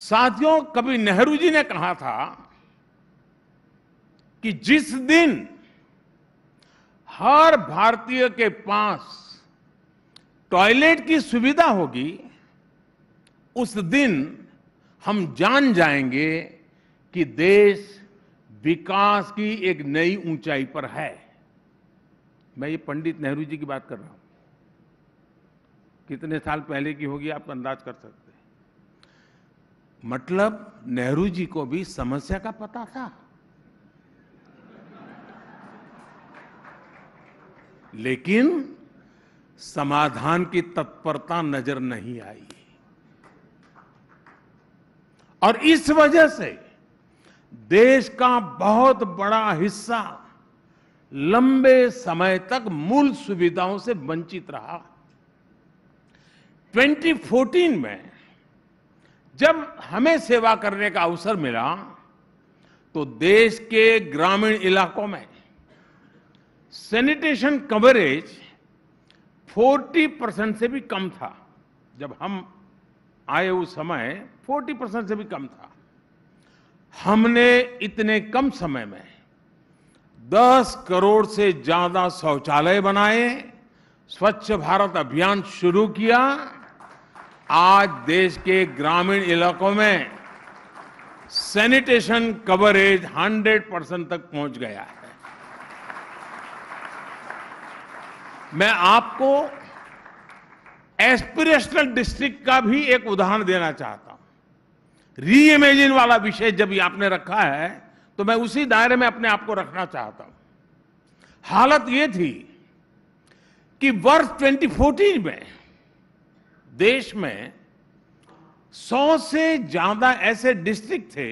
साथियों कभी नेहरू जी ने कहा था कि जिस दिन हर भारतीय के पास टॉयलेट की सुविधा होगी उस दिन हम जान जाएंगे कि देश विकास की एक नई ऊंचाई पर है मैं ये पंडित नेहरू जी की बात कर रहा हूं कितने साल पहले की होगी आप अंदाज कर सकते मतलब नेहरू जी को भी समस्या का पता था लेकिन समाधान की तत्परता नजर नहीं आई और इस वजह से देश का बहुत बड़ा हिस्सा लंबे समय तक मूल सुविधाओं से वंचित रहा 2014 में जब हमें सेवा करने का अवसर मिला तो देश के ग्रामीण इलाकों में सैनिटेशन कवरेज 40 परसेंट से भी कम था जब हम आए उस समय 40 परसेंट से भी कम था हमने इतने कम समय में 10 करोड़ से ज्यादा शौचालय बनाए स्वच्छ भारत अभियान शुरू किया आज देश के ग्रामीण इलाकों में सैनिटेशन कवरेज 100 परसेंट तक पहुंच गया है मैं आपको एस्पिरेशनल डिस्ट्रिक्ट का भी एक उदाहरण देना चाहता हूं रीइमेजिन वाला विषय जब आपने रखा है तो मैं उसी दायरे में अपने आप को रखना चाहता हूं हालत यह थी कि वर्ष 2014 में देश में सौ से ज्यादा ऐसे डिस्ट्रिक्ट थे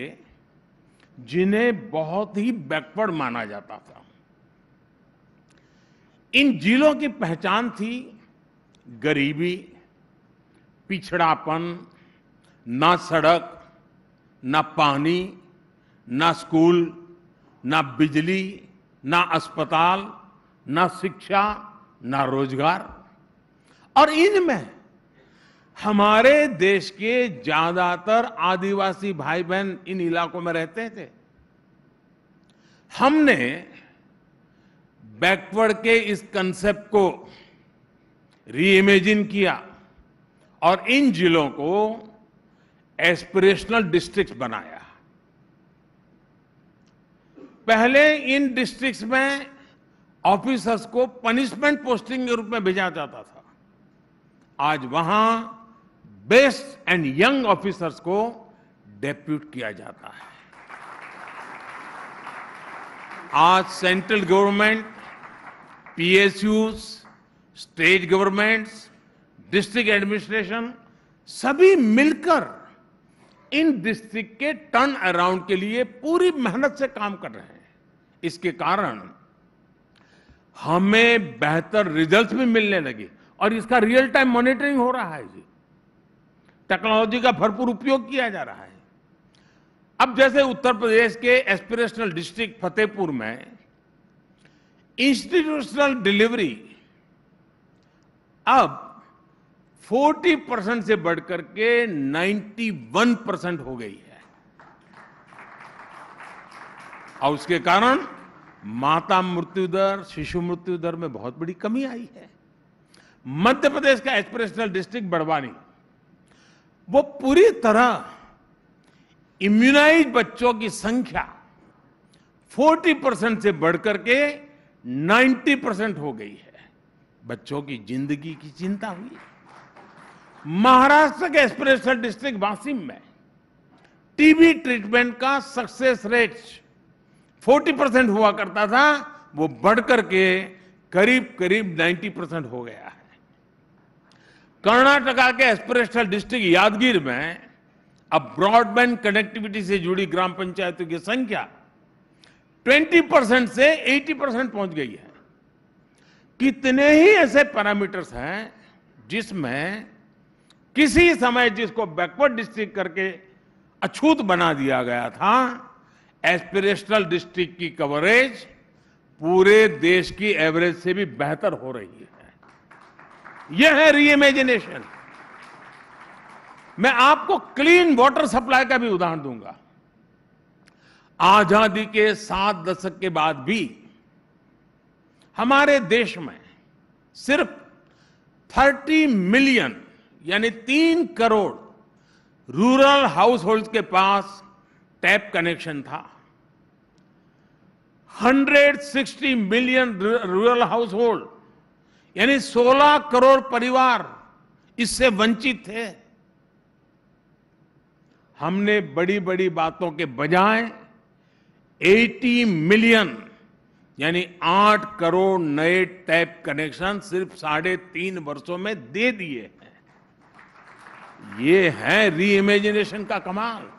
जिन्हें बहुत ही बैकवर्ड माना जाता था इन जिलों की पहचान थी गरीबी पिछड़ापन ना सड़क ना पानी ना स्कूल ना बिजली ना अस्पताल ना शिक्षा ना रोजगार और इनमें हमारे देश के ज्यादातर आदिवासी भाई बहन इन इलाकों में रहते थे हमने बैकवर्ड के इस कंसेप्ट को रीइमेजिन किया और इन जिलों को एस्पिरेशनल डिस्ट्रिक्ट्स बनाया पहले इन डिस्ट्रिक्ट्स में ऑफिसर्स को पनिशमेंट पोस्टिंग के रूप में भेजा जाता था आज वहां बेस्ट एंड यंग ऑफिसर्स को डेप्यूट किया जाता है आज central government PSUs state governments district administration सभी मिलकर इन डिस्ट्रिक्ट के टर्न अराउंड के लिए पूरी मेहनत से काम कर रहे हैं इसके कारण हमें बेहतर रिजल्ट्स भी मिलने लगे और इसका रियल टाइम मॉनिटरिंग हो रहा है जी टेक्नोलॉजी का भरपूर उपयोग किया जा रहा है अब जैसे उत्तर प्रदेश के एस्पिरेशनल डिस्ट्रिक्ट फतेहपुर में इंस्टीट्यूशनल डिलीवरी अब 40 परसेंट से बढ़कर के 91 परसेंट हो गई है और उसके कारण माता मृत्यु दर शिशु मृत्यु दर में बहुत बड़ी कमी आई है मध्य प्रदेश का एस्पिरेशनल डिस्ट्रिक्ट बड़वानी वो पूरी तरह इम्यूनाइज बच्चों की संख्या 40 परसेंट से बढ़कर के 90 परसेंट हो गई है बच्चों की जिंदगी की चिंता हुई महाराष्ट्र के एक्सप्रेशन डिस्ट्रिक्ट वासिम में टीबी ट्रीटमेंट का सक्सेस रेट 40 परसेंट हुआ करता था वो बढ़कर के करीब करीब 90 परसेंट हो गया है कर्नाटका के एस्पिरेशनल डिस्ट्रिक्ट यादगीर में अब ब्रॉडबैंड कनेक्टिविटी से जुड़ी ग्राम पंचायतों की संख्या 20 परसेंट से 80 परसेंट पहुंच गई है कितने ही ऐसे पैरामीटर्स हैं जिसमें किसी समय जिसको बैकवर्ड डिस्ट्रिक्ट करके अछूत बना दिया गया था एस्पिरेशनल डिस्ट्रिक्ट की कवरेज पूरे देश की एवरेज से भी बेहतर हो रही है यह है रीइमेजिनेशन मैं आपको क्लीन वाटर सप्लाई का भी उदाहरण दूंगा आजादी के सात दशक के बाद भी हमारे देश में सिर्फ 30 मिलियन यानी तीन करोड़ रूरल हाउस होल्ड के पास टैप कनेक्शन था 160 मिलियन रूरल हाउस होल्ड यानी 16 करोड़ परिवार इससे वंचित थे हमने बड़ी बड़ी बातों के बजाय 80 मिलियन यानी आठ करोड़ नए टैप कनेक्शन सिर्फ साढ़े तीन वर्षों में दे दिए हैं ये है री इमेजिनेशन का कमाल